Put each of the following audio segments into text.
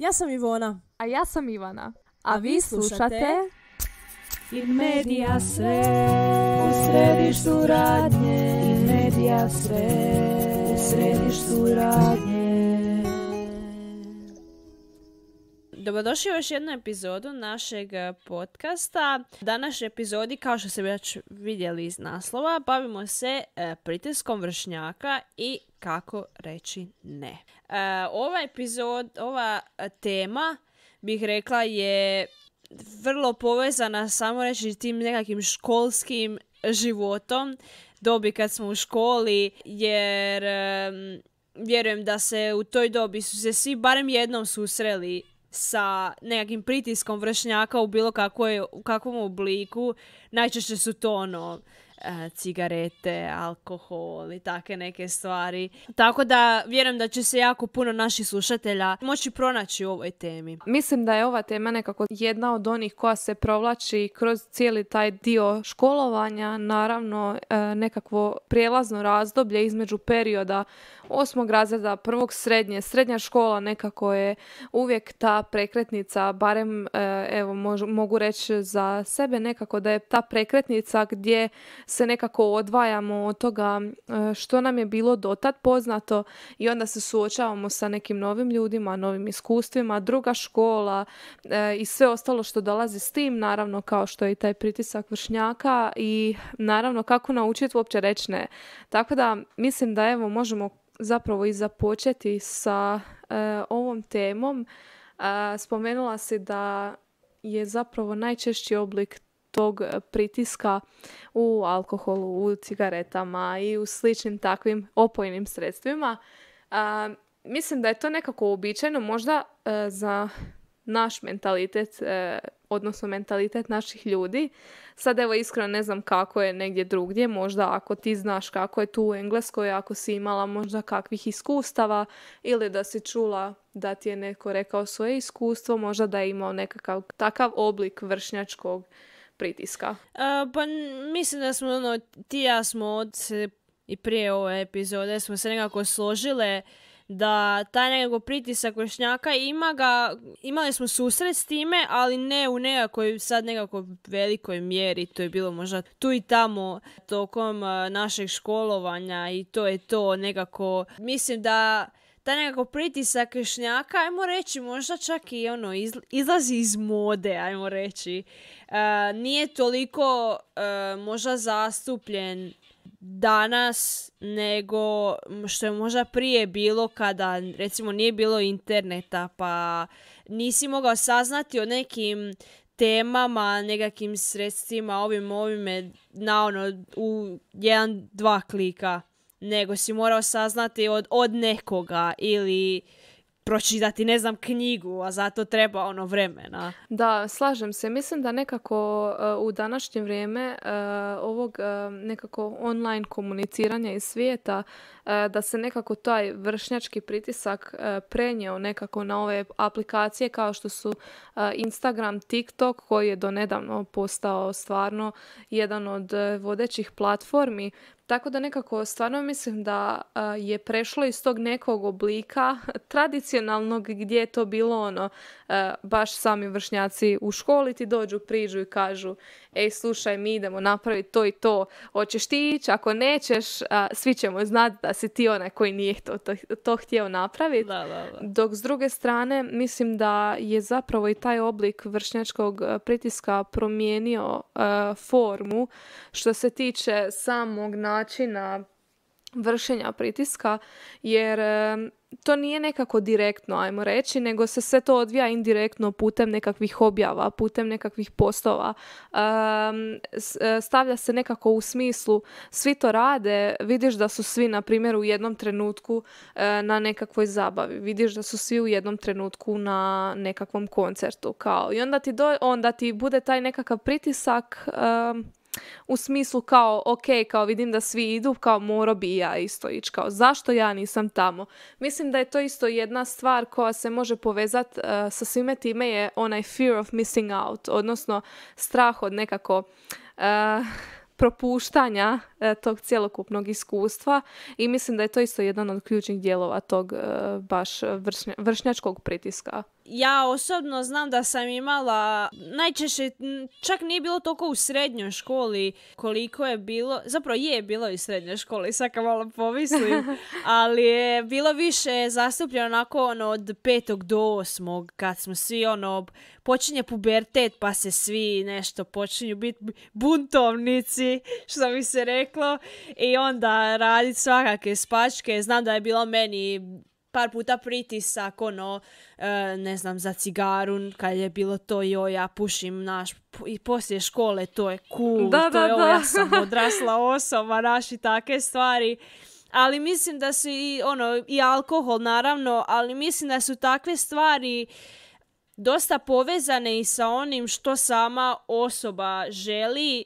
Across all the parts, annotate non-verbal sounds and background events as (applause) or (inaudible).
Ja sam Ivona. A ja sam Ivana. A, vi slušate... In media se radnje. In media radnje. Dobrodošli u još jednu epizodu našeg e, podcasta. Današnjoj epizodi, kao što ste već vidjeli iz naslova, bavimo se e, pritiskom vršnjaka i kako reći ne. Eh, ova epizod, ova eh, tema bih rekla je vrlo povezana samo reći tim nekakvim školskim životom, dobi kad smo u školi, jer vjerujem da se u toj dobi su se svi barem jednom susreli sa nekakvim pritiskom vršnjaka u bilo kakvoj, u kakvom obliku. Najčešće su to ono, E, cigarete, alkohol i takve neke stvari. Tako da vjerujem da će se jako puno naših slušatelja moći pronaći u ovoj temi. Mislim da je ova tema nekako jedna od onih koja se provlači kroz cijeli taj dio školovanja, naravno e, nekakvo prijelazno razdoblje između perioda osmog razreda, prvog srednje, srednja škola nekako je uvijek ta prekretnica, barem e, evo mogu reći za sebe nekako da je ta prekretnica gdje se nekako odvajamo od toga e, što nam je bilo dotad poznato i onda se suočavamo sa nekim novim ljudima, novim iskustvima, druga škola e, i sve ostalo što dolazi s tim, naravno kao što je i taj pritisak vršnjaka i naravno kako naučiti uopće rečne. Tako da mislim da evo možemo zapravo i započeti sa e, ovom temom. spomenula si da je zapravo najčešći oblik tog e, pritiska u alkoholu, u cigaretama i u sličnim takvim opojnim sredstvima. mislim da je to nekako uobičajeno možda e, za naš mentalitet, e, odnosno mentalitet naših ljudi. Sad evo iskreno ne znam kako je negdje drugdje, možda ako ti znaš kako je tu u Engleskoj, ako si imala možda kakvih iskustava ili da si čula da ti je neko rekao svoje iskustvo, možda da je imao nekakav takav oblik vršnjačkog pritiska? pa mislim da smo, ono, ti ja smo od i prije ove epizode smo se nekako složile da taj nekako pritisak vršnjaka ima ga, imali smo susret s time, ali ne u nekakvoj sad nekako velikoj mjeri, to je bilo možda tu i tamo tokom našeg školovanja i to je to nekako, mislim da taj nekako pritisak šnjaka, ajmo reći, možda čak i ono, izlazi iz mode, ajmo reći. E, nije toliko e, možda zastupljen danas nego što je možda prije bilo kada recimo nije bilo interneta pa nisi mogao saznati o nekim temama, nekakvim sredstvima, ovim ovime na ono u jedan, dva klika nego si morao saznati od, od nekoga ili pročitati, ne znam, knjigu, a zato treba ono vremena. Da, slažem se. Mislim da nekako eh, u današnje vrijeme eh, ovog uh, nekako online komuniciranja iz svijeta da se nekako taj vršnjački pritisak prenio nekako na ove aplikacije kao što su Instagram, TikTok koji je donedavno postao stvarno jedan od vodećih platformi tako da nekako stvarno mislim da je prešlo iz tog nekog oblika (laughs) tradicionalnog gdje je to bilo ono baš sami vršnjaci u školi ti dođu, priđu i kažu ej slušaj mi idemo napraviti to i to, hoćeš ti ići, ako nećeš, svi ćemo znati da si ti onaj koji nije to, to, to htio napraviti. Dok s druge strane mislim da je zapravo i taj oblik vršnjačkog e, pritiska promijenio e, formu što se tiče samog načina vršenja pritiska jer to nije nekako direktno, ajmo reći, nego se sve to odvija indirektno putem nekakvih objava, putem nekakvih postova. E, stavlja se nekako u smislu, svi to rade, vidiš da su svi, na primjer, u jednom trenutku e, na nekakvoj zabavi, vidiš da su svi u jednom trenutku na nekakvom koncertu. Kao. I onda ti, onda ti bude taj nekakav pritisak u smislu kao, ok, kao vidim da svi idu, kao moro bi ja isto ići, kao zašto ja nisam tamo. Mislim da je to isto jedna stvar koja se može povezati eh, sa svime time je onaj fear of missing out, odnosno strah od nekako... Eh, propuštanja eh, tog cjelokupnog iskustva i mislim da je to isto jedan od ključnih dijelova tog baš vršnja, vršnjačkog pritiska ja osobno znam da sam imala, najčešće čak nije bilo toliko u srednjoj školi koliko je bilo, zapravo je bilo i u srednjoj školi, sad kad malo pomislim, (laughs) ali je bilo više zastupljeno onako ono, od petog do osmog kad smo svi ono, počinje pubertet pa se svi nešto počinju biti buntovnici, (laughs) što bi se reklo, i onda raditi svakake spačke. Znam da je bilo meni par puta pritisak, ono, e, ne znam, za cigaru, kad je bilo to, jo ja pušim, naš, i poslije škole, to je cool, da, to da, je ovo, ja sam odrasla osoba, naši, take stvari. Ali mislim da su i, ono, i alkohol, naravno, ali mislim da su takve stvari dosta povezane i sa onim što sama osoba želi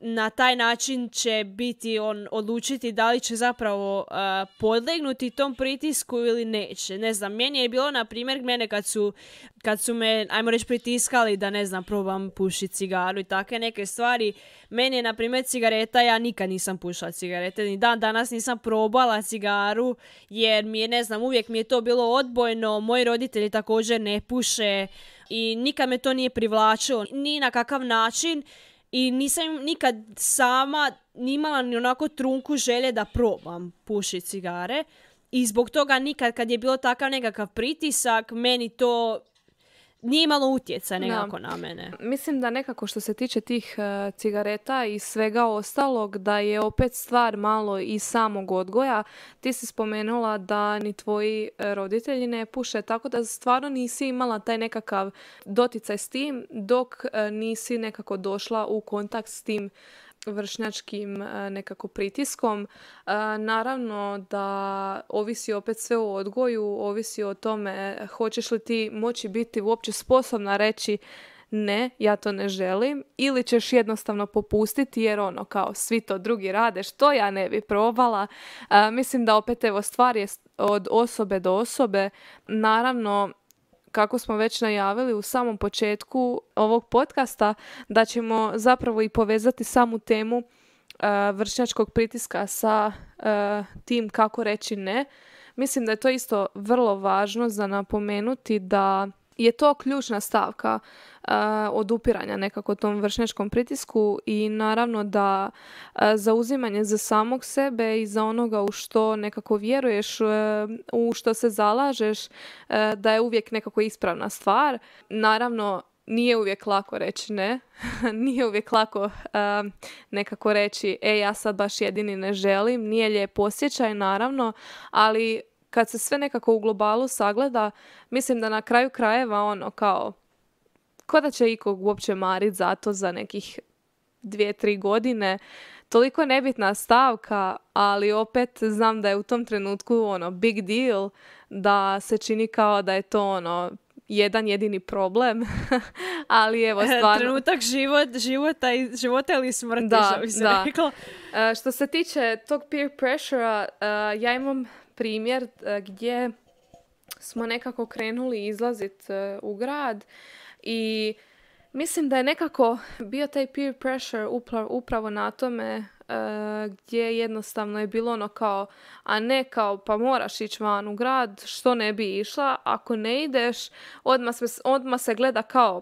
na taj način će biti on odlučiti da li će zapravo uh, podlegnuti tom pritisku ili neće. Ne znam, meni je bilo na primjer mene kad su, kad su me, ajmo reći, pritiskali da ne znam, probam pušiti cigaru i takve neke stvari. Meni je na primjer cigareta, ja nikad nisam pušila cigarete, ni dan danas nisam probala cigaru jer mi je, ne znam, uvijek mi je to bilo odbojno, moji roditelji također ne puše i nikad me to nije privlačilo, ni na kakav način i nisam nikad sama imala ni onako trunku želje da probam pušiti cigare. I zbog toga nikad kad je bilo takav nekakav pritisak, meni to nije imalo utjeca nekako na mene. Mislim da nekako što se tiče tih e, cigareta i svega ostalog, da je opet stvar malo i samog odgoja. Ti si spomenula da ni tvoji e, roditelji ne puše, tako da stvarno nisi imala taj nekakav doticaj s tim dok e, nisi nekako došla u kontakt s tim vršnjačkim e, nekako pritiskom. E, naravno da ovisi opet sve o odgoju, ovisi o tome e, hoćeš li ti moći biti uopće sposobna reći ne, ja to ne želim, ili ćeš jednostavno popustiti jer ono kao svi to drugi rade, što ja ne bi probala. mislim da opet evo stvar je od osobe do osobe. Naravno, kako smo već najavili u samom početku ovog podcasta, da ćemo zapravo i povezati samu temu e, vršnjačkog pritiska sa e, tim kako reći ne. Mislim da je to isto vrlo važno za napomenuti da je to ključna stavka uh, odupiranja nekako tom vršnjačkom pritisku i naravno da eh, zauzimanje za samog sebe i za onoga u što nekako vjeruješ, eh, u što se zalažeš, da je uvijek nekako ispravna stvar. Naravno, nije uvijek lako reći ne, (laughs) nije uvijek lako nekako reći e ja sad baš jedini ne želim, nije lijep osjećaj naravno, ali kad se sve nekako u globalu sagleda, mislim da na kraju krajeva ono kao ko da će ikog uopće marit za to za nekih dvije, tri godine. Toliko nebitna stavka, ali opet znam da je u tom trenutku ono big deal, da se čini kao da je to ono jedan jedini problem, (laughs) ali evo e, stvarno... Trenutak život, života, i, života ili smrti, da, što bi se da. E, što se tiče tog peer pressure e, ja imam primjer e, gdje smo nekako krenuli izlazit e, u grad i mislim da je nekako bio taj peer pressure upravo na tome e, gdje jednostavno je bilo ono kao, a ne kao pa moraš ići van u grad, što ne bi išla, ako ne ideš, odmah se, se gleda kao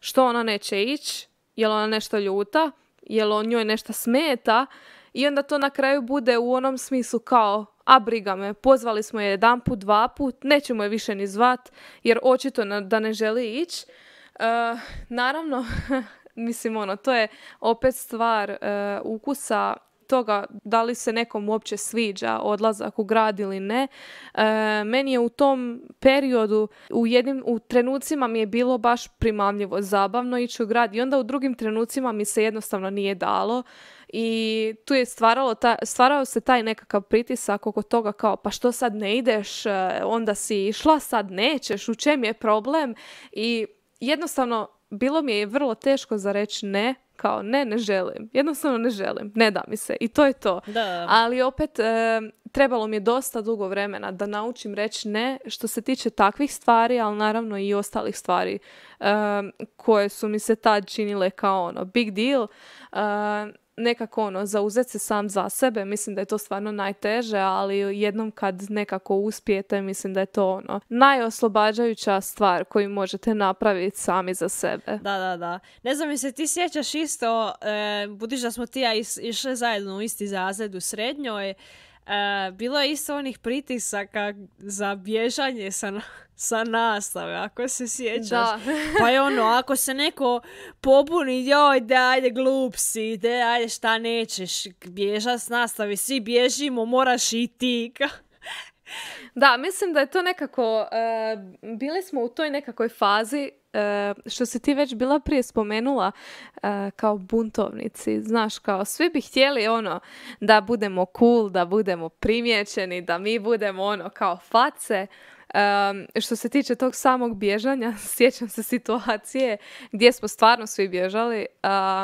što ona neće ići, jel ona nešto ljuta, jel on njoj nešto smeta, i onda to na kraju bude u onom smislu kao a briga me, pozvali smo je jedan put, dva put, nećemo je više ni zvat jer očito da ne želi ići. Uh, e, naravno, (laughs) mislim ono, to je opet stvar e, ukusa toga da li se nekom uopće sviđa odlazak u grad ili ne. E, meni je u tom periodu u jednim u trenucima mi je bilo baš primamljivo zabavno ići u grad i onda u drugim trenucima mi se jednostavno nije dalo i tu je stvaralo ta, stvarao se taj nekakav pritisak oko toga kao pa što sad ne ideš, e, onda si išla, sad nećeš, u čem je problem i jednostavno bilo mi je vrlo teško za reći ne, kao ne, ne želim. Jednostavno ne želim, ne da mi se i to je to. Ali opet e, trebalo mi je dosta dugo vremena da naučim reći ne što se tiče takvih stvari, ali naravno i ostalih stvari e, koje su mi se tad činile kao ono big deal. E, nekako ono, zauzet se sam za sebe, mislim da je to stvarno najteže, ali jednom kad nekako uspijete, mislim da je to ono, najoslobađajuća stvar koju možete napraviti sami za sebe. Da, da, da. Ne znam, mi se ti sjećaš isto, e, budiš da smo ti ja išli zajedno u isti razred u srednjoj, E, bilo je isto onih pritisaka za bježanje sa, sa nastave, ako se sjećaš. Da. (laughs) pa je ono, ako se neko pobuni, joj, da, ajde, glup si, dajde, ajde, šta nećeš, bježat s nastave, svi bježimo, moraš i ti. (laughs) Da, mislim da je to nekako, e, bili smo u toj nekakvoj fazi Eh, što si ti već bila prije spomenula eh, kao buntovnici, znaš kao svi bi htjeli ono da budemo cool, da budemo primjećeni, da mi budemo ono kao face. Eh, što se tiče tog samog bježanja, (laughs) sjećam se situacije gdje smo stvarno svi bježali,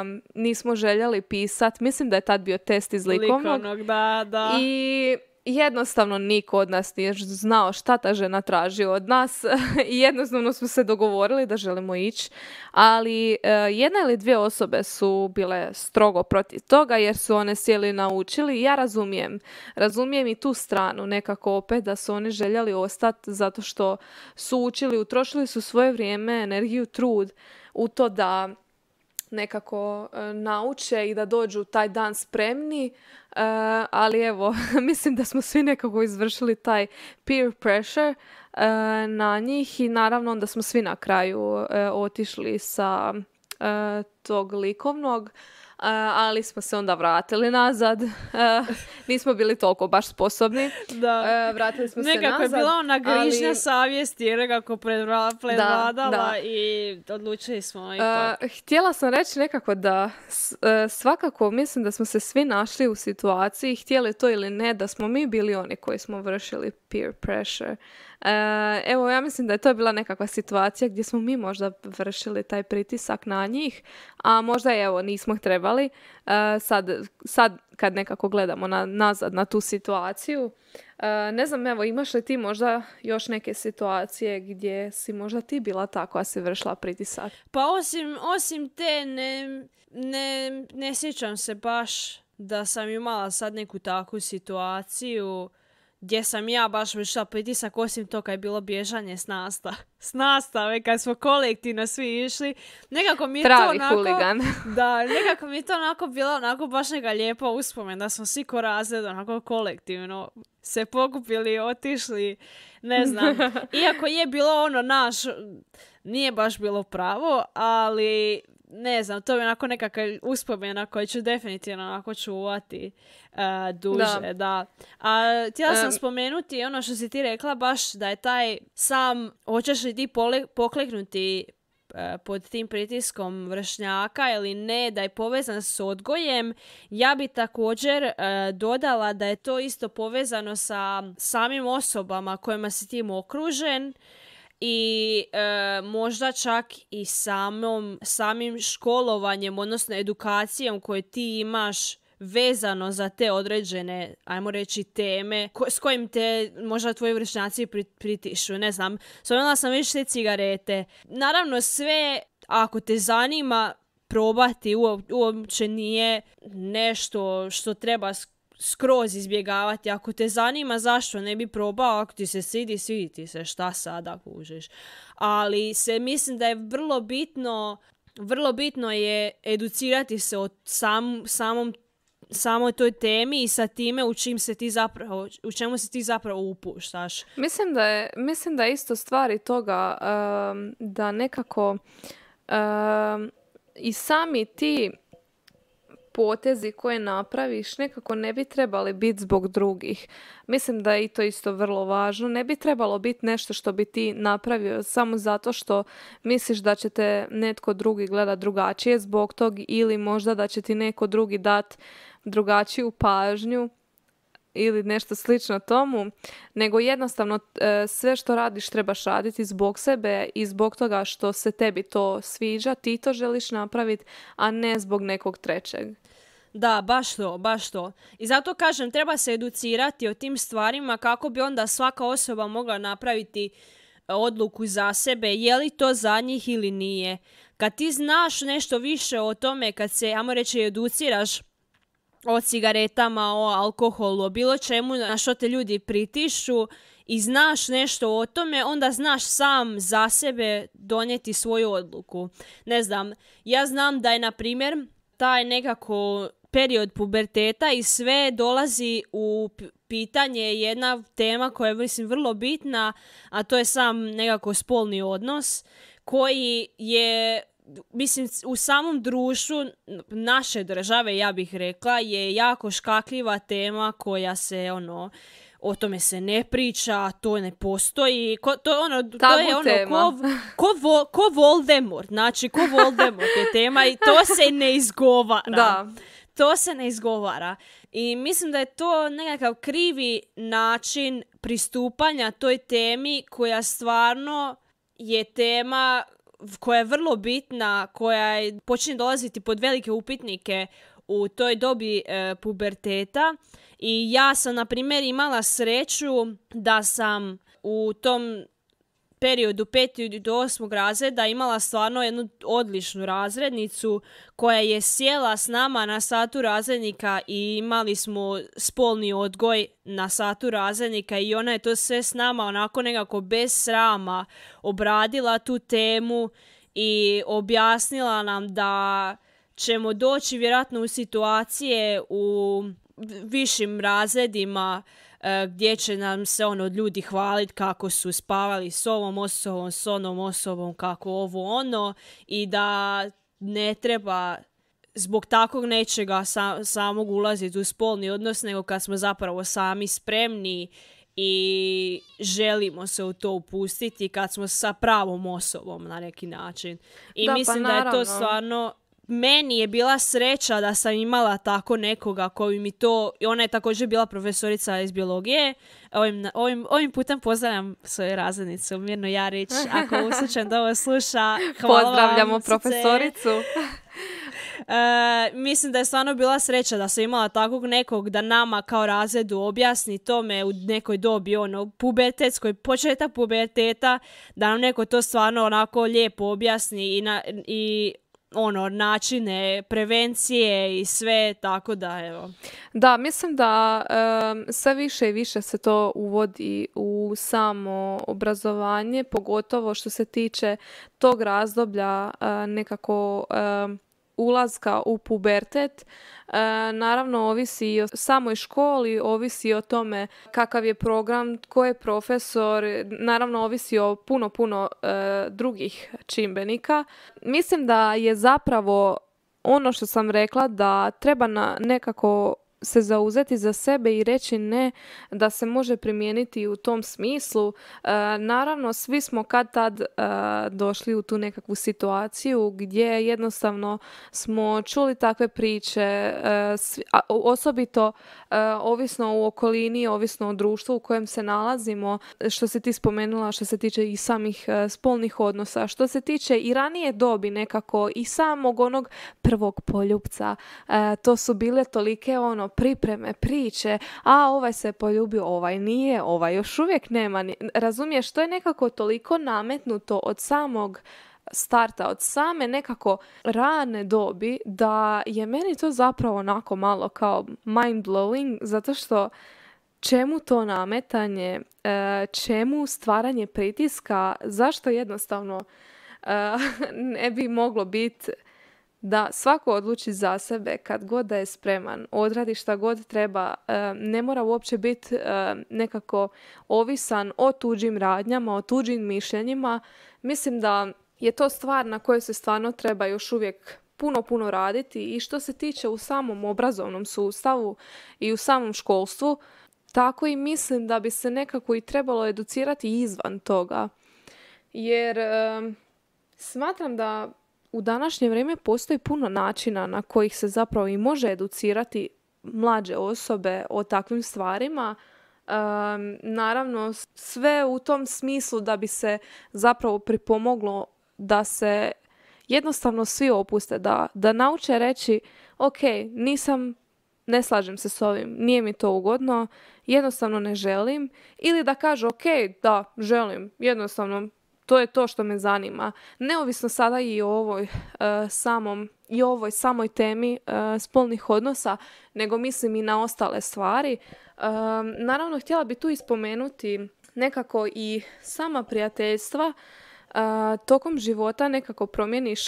um, nismo željeli pisat, mislim da je tad bio test iz likovnog. likovnog da, da. I jednostavno niko od nas nije znao šta ta žena traži od nas (laughs) i jednostavno smo se dogovorili da želimo ići, ali e, jedna ili dvije osobe su bile strogo protiv toga jer su one sjeli naučili ja razumijem, razumijem i tu stranu nekako opet da su oni željeli ostati zato što su učili, utrošili su svoje vrijeme, energiju, trud u to da nekako e, nauče i da dođu taj dan spremni, e, ali evo, (laughs) mislim da smo svi nekako izvršili taj peer pressure e, na njih i naravno onda smo svi na kraju otišli sa tog likovnog ali smo se onda vratili nazad. Nismo bili toliko baš sposobni. Vratili smo Nekako se nazad. Nekako je bila ona grižnja ali... savjesti jer kako predvladala i odlučili smo ipak. Htjela sam reći nekako da e, svakako mislim da smo se svi našli u situaciji, htjeli to ili ne, da smo mi bili oni koji smo vršili peer pressure. E, evo, ja mislim da je to bila nekakva situacija gdje smo mi možda vršili taj pritisak na njih, a možda evo, nismo trebali. E, sad, sad kad nekako gledamo na, nazad na tu situaciju, e, ne znam, evo, imaš li ti možda još neke situacije gdje si možda ti bila ta koja si vršila pritisak? Pa osim, osim te ne, ne, ne sjećam se baš da sam imala sad neku takvu situaciju gdje sam ja baš vršila pritisak, osim toga je bilo bježanje s nasta. S nastave, kad smo kolektivno svi išli. Nekako mi je to onako... Huligan. (laughs) Da, nekako mi je to onako bilo onako baš neka lijepa uspomen, da smo svi ko razred onako kolektivno se pokupili, otišli, ne znam. (laughs) Iako je bilo ono naš nije baš bilo pravo, ali ne znam, to je onako nekakva uspomena koju ću definitivno onako čuvati uh, duže, da. A htjela sam spomenuti ono što si ti rekla baš da je taj sam, hoćeš li ti pole, e, pod tim pritiskom vršnjaka ili ne, da je povezan s odgojem. Ja bi također e, dodala da je to isto povezano sa samim osobama kojima si tim okružen i e, možda čak i samom, samim školovanjem, odnosno edukacijom koje ti imaš vezano za te određene, ajmo reći, teme s kojim te možda tvoji vršnjaci pritišu, ne znam. Spomenula sam više te cigarete. Naravno sve, ako te zanima, probati uopće nije nešto što treba skroz izbjegavati. Ako te zanima zašto ne bi probao, ako ti se sidi svidi ti se šta sada kužiš. Ali se mislim da je vrlo bitno, vrlo bitno je educirati se o sam, samom samoj toj temi i sa time u, čim se ti zapravo, u čemu se ti zapravo upuštaš. Mislim da je, mislim da je isto stvari toga da nekako i sami ti potezi koje napraviš nekako ne bi trebali biti zbog drugih. Mislim da je i to isto vrlo važno. Ne bi trebalo biti nešto što bi ti napravio samo zato što misliš da će te netko drugi gleda drugačije zbog tog ili možda da će ti neko drugi dat drugačiju pažnju ili nešto slično tomu, nego jednostavno e, sve što radiš trebaš raditi zbog sebe i zbog toga što se tebi to sviđa, ti to želiš napraviti, a ne zbog nekog trećeg. Da, baš to, baš to. I zato kažem, treba se educirati o tim stvarima kako bi onda svaka osoba mogla napraviti e, odluku za sebe, je li to za njih ili nije. Kad ti znaš nešto više o tome, kad se, ajmo reći, educiraš o cigaretama, o alkoholu, o bilo čemu na što te ljudi pritišu i znaš nešto o tome, onda znaš sam za sebe donijeti svoju odluku. Ne znam, ja znam da je na primjer taj nekako period puberteta i sve dolazi u pitanje jedna tema koja je mislim vrlo bitna, a to je sam nekako spolni odnos koji je mislim, u samom društvu naše države, ja bih rekla, je jako škakljiva tema koja se, ono, o tome se ne priča, to ne postoji. Ko, to, ono, to je ono, Ko, ko, vo, ko Voldemort, znači, ko Voldemort je tema i to se ne izgovara. Da. To se ne izgovara. I mislim da je to nekakav krivi način pristupanja toj temi koja stvarno je tema koja je vrlo bitna, koja je, počinje dolaziti pod velike upitnike u toj dobi e, puberteta i ja sam na primjer imala sreću da sam u tom periodu 5. do 8. razreda imala stvarno jednu odličnu razrednicu koja je sjela s nama na satu razrednika i imali smo spolni odgoj na satu razrednika i ona je to sve s nama onako nekako bez srama obradila tu temu i objasnila nam da ćemo doći vjerojatno u situacije u višim razredima E, gdje će nam se on od ljudi hvaliti kako su spavali s ovom osobom, s onom osobom, kako ovo ono i da ne treba zbog takvog nečega samog ulaziti u spolni odnos, nego kad smo zapravo sami spremni i želimo se u to upustiti kad smo sa pravom osobom na neki način. I pa mislim da je to stvarno meni je bila sreća da sam imala tako nekoga koji mi to, ona je također bila profesorica iz biologije, ovim, ovim, ovim putem pozdravljam svoju razrednicu Mirnu Jarić, ako uslučen (laughs) da ovo sluša, hvala Pozdravljamo profesoricu. (laughs) E, mislim da je stvarno bila sreća da sam imala takvog nekog da nama kao razredu objasni tome u nekoj dobi, ono, pubertetskoj, početak puberteta, da nam neko to stvarno onako lijepo objasni i, na, i ono, načine prevencije i sve, tako da, evo. Da, mislim da sve više i više se to uvodi u samo obrazovanje, pogotovo što se tiče tog razdoblja eh, nekako ulaska u pubertet e, naravno ovisi i o samoj školi, ovisi o tome kakav je program, tko je profesor, naravno ovisi o puno, puno e, drugih čimbenika. Mislim da je zapravo ono što sam rekla da treba na nekako se zauzeti za sebe i reći ne da se može primijeniti u tom smislu. E, naravno, svi smo kad tad e, došli u tu nekakvu situaciju gdje jednostavno smo čuli takve priče, e, osobito ovisno u okolini, ovisno o društvu u kojem se nalazimo, što se ti spomenula, što se tiče i samih spolnih odnosa, što se tiče i ranije dobi nekako i samog onog prvog poljupca. To su bile tolike ono pripreme, priče, a ovaj se poljubio, ovaj nije, ovaj još uvijek nema. Razumiješ, to je nekako toliko nametnuto od samog starta, od same nekako rane dobi, da je meni to zapravo onako malo kao mind-blowing, zato što čemu to nametanje, e, čemu stvaranje pritiska, zašto jednostavno e, (laughs) ne bi moglo biti da svako odluči za sebe kad god da je spreman, odradi šta god treba, ne mora uopće biti nekako ovisan o tuđim radnjama, o tuđim mišljenjima. Mislim da je to stvar na kojoj se stvarno treba još uvijek puno, puno raditi i što se tiče u samom obrazovnom sustavu i u samom školstvu, tako i mislim da bi se nekako i trebalo educirati izvan toga. Jer smatram da u današnje vrijeme postoji puno načina na kojih se zapravo i može educirati mlađe osobe o takvim stvarima. naravno, sve u tom smislu da bi se zapravo pripomoglo da se jednostavno svi opuste, da, da nauče reći ok, nisam, ne slažem se s ovim, nije mi to ugodno, jednostavno ne želim. Ili da kažu ok, da, želim, jednostavno to je to što me zanima. Neovisno sada i o ovoj e, samom i ovoj samoj temi e, spolnih odnosa, nego mislim i na ostale stvari. E, naravno, htjela bi tu ispomenuti nekako i sama prijateljstva. Tokom života nekako promjeniš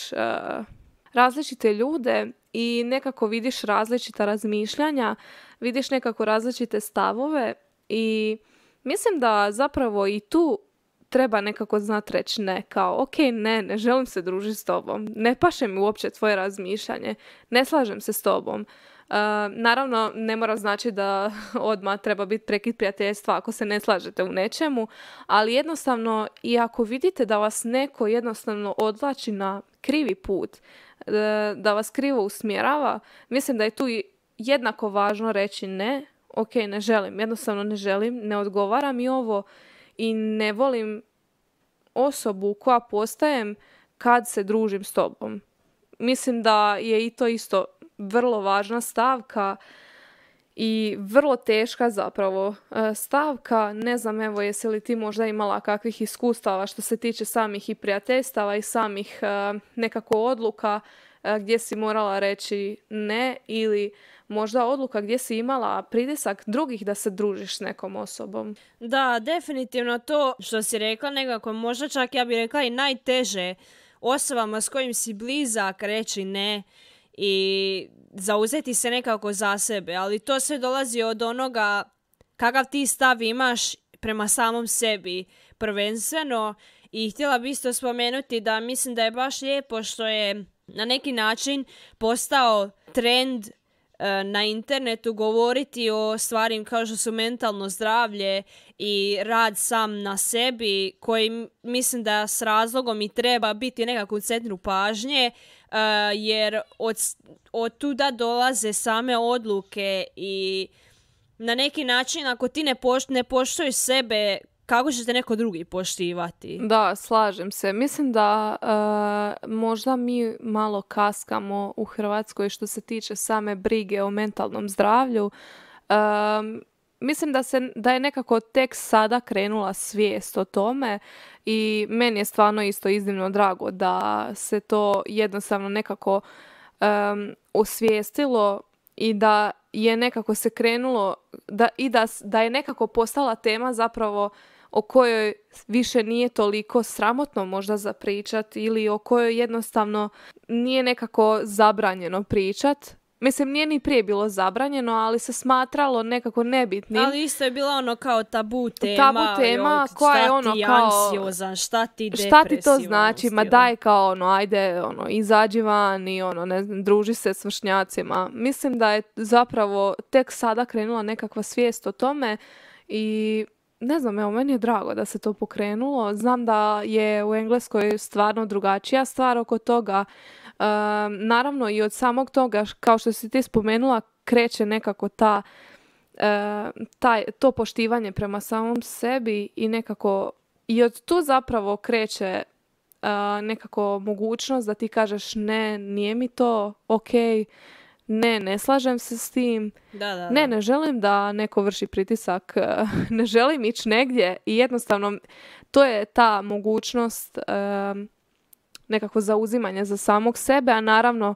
različite ljude i nekako vidiš različita razmišljanja, vidiš nekako različite stavove i mislim da zapravo i tu treba nekako znat reći ne, kao ok, ne, ne želim se družiti s tobom, ne paše mi uopće tvoje razmišljanje, ne slažem se s tobom. E, naravno, ne mora znači da (laughs) odmah treba biti prekid prijateljstva ako se ne slažete u nečemu, ali jednostavno i ako vidite da vas neko jednostavno odlači na krivi put, e, da vas krivo usmjerava, mislim da je tu jednako važno reći ne, ok, ne želim, jednostavno ne želim, ne odgovara mi ovo i ne volim osobu koja postajem kad se družim s tobom. Mislim da je i to isto vrlo važna stavka i vrlo teška zapravo e, stavka. Ne znam, evo, jesi li ti možda imala kakvih iskustava što se tiče samih i prijateljstava i samih e, nekako odluka e, gdje si morala reći ne ili možda odluka gdje si imala pritisak drugih da se družiš s nekom osobom. Da, definitivno to što si rekla nekako, možda čak ja bih rekla i najteže osobama s kojim si blizak reći ne i zauzeti se nekako za sebe, ali to sve dolazi od onoga kakav ti stav imaš prema samom sebi prvenstveno i htjela bi isto spomenuti da mislim da je baš lijepo što je na neki način postao trend E, na internetu govoriti o stvarim kao što su mentalno zdravlje i rad sam na sebi koji mislim da s razlogom i treba biti nekako u centru pažnje e, jer od, od tuda dolaze same odluke i na neki način ako ti ne, poš, sebe kako će te neko drugi poštivati? Da, slažem se. Mislim da e, možda mi malo kaskamo u Hrvatskoj što se tiče same brige o mentalnom zdravlju. E, mislim da, se, da je nekako tek sada krenula svijest o tome i meni je stvarno isto iznimno drago da se to jednostavno nekako um, osvijestilo i da je nekako se krenulo da, i da je nekako postala tema zapravo o kojoj više nije toliko sramotno možda za ili o kojoj jednostavno nije nekako zabranjeno pričat. Mislim, nije ni prije bilo zabranjeno, ali se smatralo nekako nebitnim. Ali isto je bila ono kao tabu tema. Tabu tema koja je ono kao... Ansiozan, šta ti Šta ti to znači? Ma daj kao ono, ajde, ono, izađi van i ono, ne znam, druži se s vršnjacima. Mislim da je zapravo tek sada krenula nekakva svijest o tome i ne znam, evo, meni je drago da se to pokrenulo. Znam da je u Engleskoj stvarno drugačija stvar oko toga. naravno i od samog toga, kao što si ti spomenula, kreće nekako ta, taj, to poštivanje prema samom sebi i nekako i od tu zapravo kreće nekako mogućnost da ti kažeš ne, nije mi to, ok, ne, ne slažem se s tim, da, da, ne, ne želim da neko vrši pritisak, eh, (laughs) ne želim ići negdje i jednostavno to je ta mogućnost um, nekako zauzimanja za samog sebe, a naravno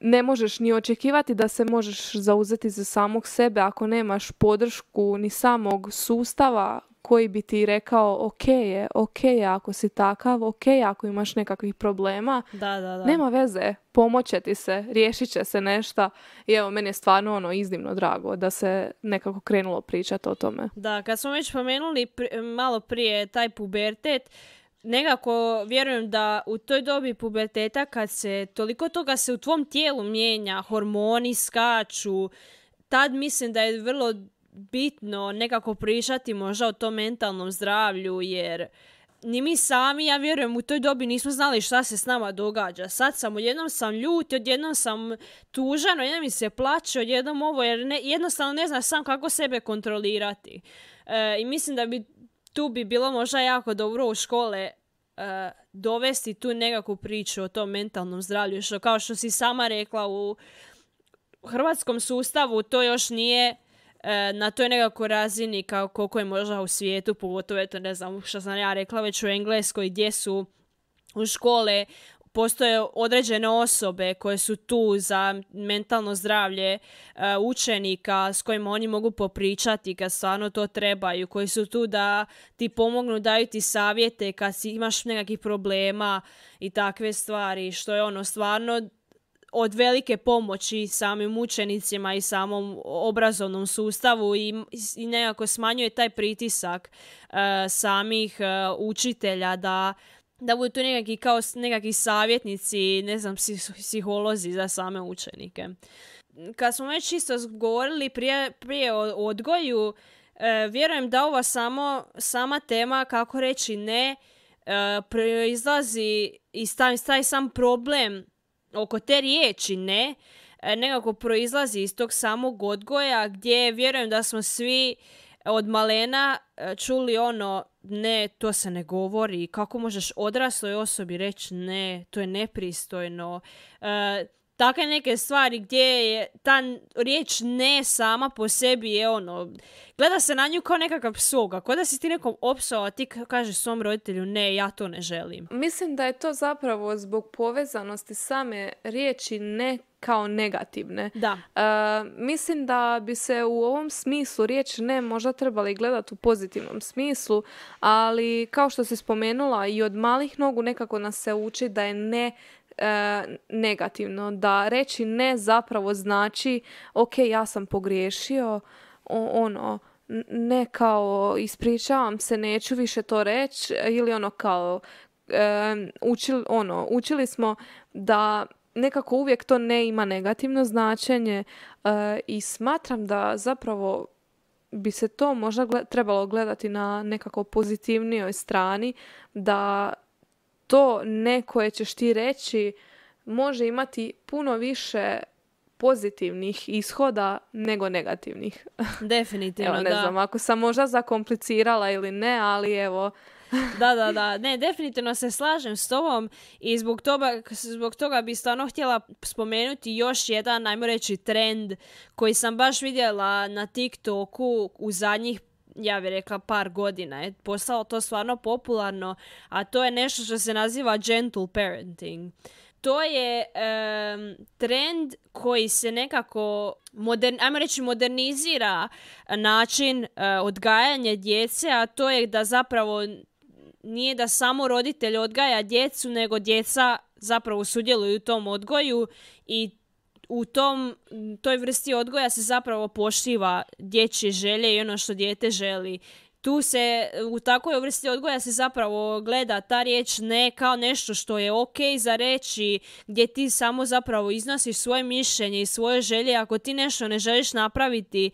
ne možeš ni očekivati da se možeš zauzeti za samog sebe ako nemaš podršku ni samog sustava koji bi ti rekao ok je, ok je ako si takav, ok je ako imaš nekakvih problema. Da, da, da. Nema veze, pomoće ti se, riješit će se nešto. I evo, meni je stvarno ono iznimno drago da se nekako krenulo pričati o tome. Da, kad smo već spomenuli malo prije taj pubertet, nekako vjerujem da u toj dobi puberteta kad se toliko toga se u tvom tijelu mijenja, hormoni skaču, tad mislim da je vrlo bitno nekako prišati možda o tom mentalnom zdravlju jer ni mi sami, ja vjerujem, u toj dobi nismo znali šta se s nama događa. Sad sam, odjednom sam ljut, odjednom sam tužan, odjednom mi se plaće, odjednom ovo, jer ne, jednostavno ne znam sam kako sebe kontrolirati. E, I mislim da bi tu bi bilo možda jako dobro u škole e, dovesti tu nekakvu priču o tom mentalnom zdravlju, što kao što si sama rekla u hrvatskom sustavu to još nije E, na toj nekako razini kao koliko je možda u svijetu, pogotovo eto ne znam što sam ja rekla već u Engleskoj gdje su u škole postoje određene osobe koje su tu za mentalno zdravlje e, učenika s kojima oni mogu popričati kad stvarno to trebaju, koji su tu da ti pomognu, daju ti savjete kad si imaš nekakvih problema i takve stvari, što je ono stvarno od velike pomoći samim učenicima i samom obrazovnom sustavu i, i nekako smanjuje taj pritisak e, samih e, učitelja da da budu tu nekakvi kao nekakvi savjetnici, ne znam, psiholozi za same učenike. Kad smo već isto govorili prije, prije o odgoju, e, vjerujem da ova samo, sama tema kako reći ne proizlazi i taj sam problem oko te riječi ne e, nekako proizlazi iz tog samog odgoja gdje vjerujem da smo svi e, od malena e, čuli ono ne, to se ne govori, kako možeš odrasloj osobi reći ne, to je nepristojno takve neke stvari gdje je ta riječ ne sama po sebi je ono, gleda se na nju kao nekakav psoga, kao da si ti nekom opsao, a ti kažeš svom roditelju ne, ja to ne želim. Mislim da je to zapravo zbog povezanosti same riječi ne kao negativne. Da. E, mislim da bi se u ovom smislu riječ ne možda trebali gledati u pozitivnom smislu, ali kao što si spomenula i od malih nogu nekako nas se uči da je ne e, negativno, da reći ne zapravo znači ok, ja sam pogriješio, ono, ne kao ispričavam se, neću više to reći ili ono kao e, učili, ono, učili smo da nekako uvijek to ne ima negativno značenje e, i smatram da zapravo bi se to možda trebalo gledati na nekako pozitivnijoj strani da to ne koje ćeš ti reći može imati puno više pozitivnih ishoda nego negativnih. (laughs) Definitivno, evo, ne da. znam, ako sam možda zakomplicirala ili ne, ali evo... (laughs) da, da, da. Ne, definitivno se slažem s tobom i zbog toga, zbog toga bi stvarno htjela spomenuti još jedan, najmo reći, trend koji sam baš vidjela na TikToku u zadnjih ja bih rekla par godina je postalo to stvarno popularno, a to je nešto što se naziva gentle parenting. To je trend koji se nekako, modern, ajmo reći, modernizira način e, odgajanja djece, a to je da zapravo nije da samo roditelj odgaja djecu, nego djeca zapravo sudjeluju u tom odgoju i u tom, toj vrsti odgoja se zapravo poštiva dječje želje i ono što dijete želi. Tu se, u takvoj vrsti odgoja se zapravo gleda ta riječ ne kao nešto što je ok za reći, gdje ti samo zapravo iznosiš svoje mišljenje i svoje želje. Ako ti nešto ne želiš napraviti,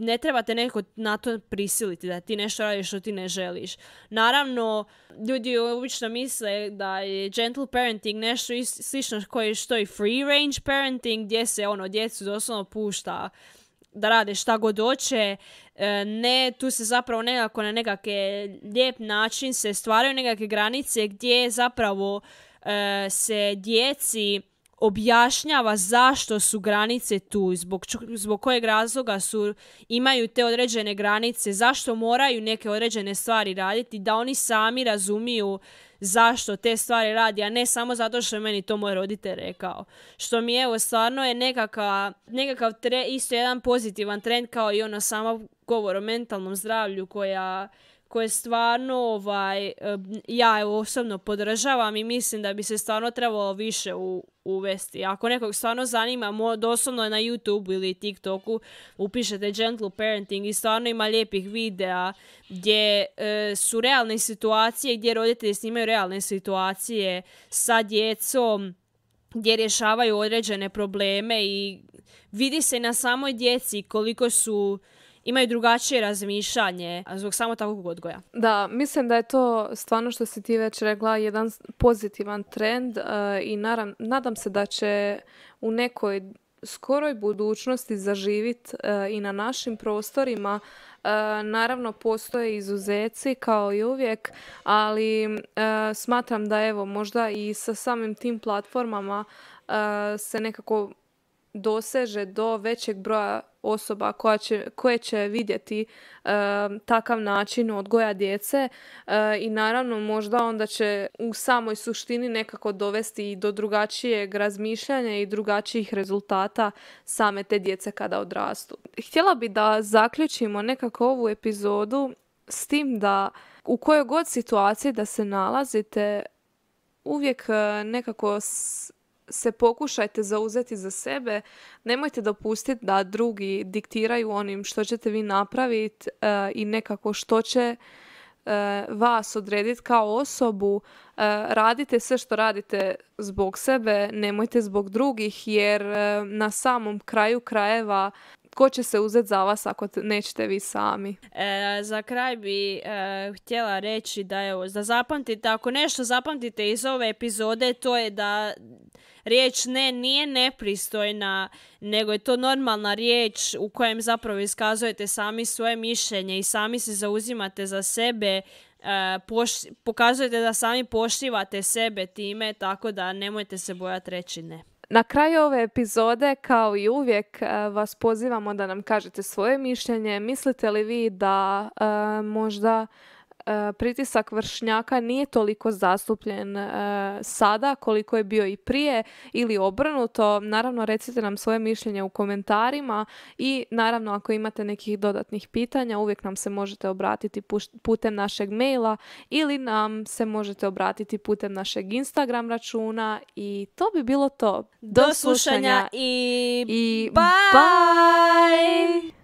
ne treba te neko na to prisiliti da ti nešto radiš što ti ne želiš. Naravno, ljudi obično misle da je gentle parenting nešto slično koji što i free range parenting gdje se ono djecu doslovno pušta da rade šta god hoće. E, ne, tu se zapravo nekako na nekakve lijep način se stvaraju nekakve granice gdje zapravo e, se djeci objašnjava zašto su granice tu, zbog, zbog kojeg razloga su, imaju te određene granice, zašto moraju neke određene stvari raditi, da oni sami razumiju zašto te stvari radi, a ne samo zato što je meni to moj roditelj rekao. Što mi evo stvarno je nekakav tre, isto jedan pozitivan trend kao i ono samo govor o mentalnom zdravlju koja koje stvarno ovaj, ja osobno podržavam i mislim da bi se stvarno trebalo više u, uvesti. Ako nekog stvarno zanima, doslovno na YouTube ili TikToku upišete gentle parenting i stvarno ima lijepih videa gdje e, su realne situacije, gdje roditelji snimaju realne situacije sa djecom, gdje rješavaju određene probleme i vidi se na samoj djeci koliko su imaju drugačije razmišljanje zbog samo takvog odgoja. Da, mislim da je to stvarno što si ti već rekla jedan pozitivan trend e, i nadam se da će u nekoj skoroj budućnosti zaživit e, i na našim prostorima. E, naravno postoje izuzeci kao i uvijek, ali smatram da evo možda i sa samim tim platformama se nekako doseže do većeg broja osoba koja će, koje će vidjeti takav način odgoja djece eh, i naravno možda onda će u samoj suštini nekako dovesti i do drugačijeg razmišljanja i drugačijih rezultata same te djece kada odrastu. Htjela bi da zaključimo nekako ovu epizodu s tim da u kojoj god situaciji da se nalazite uvijek eh, nekako se pokušajte zauzeti za sebe, nemojte dopustiti da drugi diktiraju onim što ćete vi napraviti e, i nekako što će e, vas odrediti kao osobu, e, radite sve što radite zbog sebe, nemojte zbog drugih jer na samom kraju krajeva ko će se uzeti za vas ako nećete vi sami. za kraj bi htjela reći da evo, da zapamtite, ako nešto zapamtite iz ove epizode, to je da riječ ne nije nepristojna, nego je to normalna riječ u kojem zapravo iskazujete sami svoje mišljenje i sami se zauzimate za sebe, e, pokazujete da sami poštivate sebe time, tako da nemojte se bojati reći ne. Na kraju ove epizode, kao i uvijek, e, vas pozivamo da nam kažete svoje mišljenje. Mislite li vi da e, možda E, pritisak vršnjaka nije toliko zastupljen e, sada koliko je bio i prije ili obrnuto. Naravno recite nam svoje mišljenje u komentarima i naravno ako imate nekih dodatnih pitanja uvijek nam se možete obratiti putem našeg maila ili nam se možete obratiti putem našeg Instagram računa i to bi bilo to. Do, slušanja, i, bye!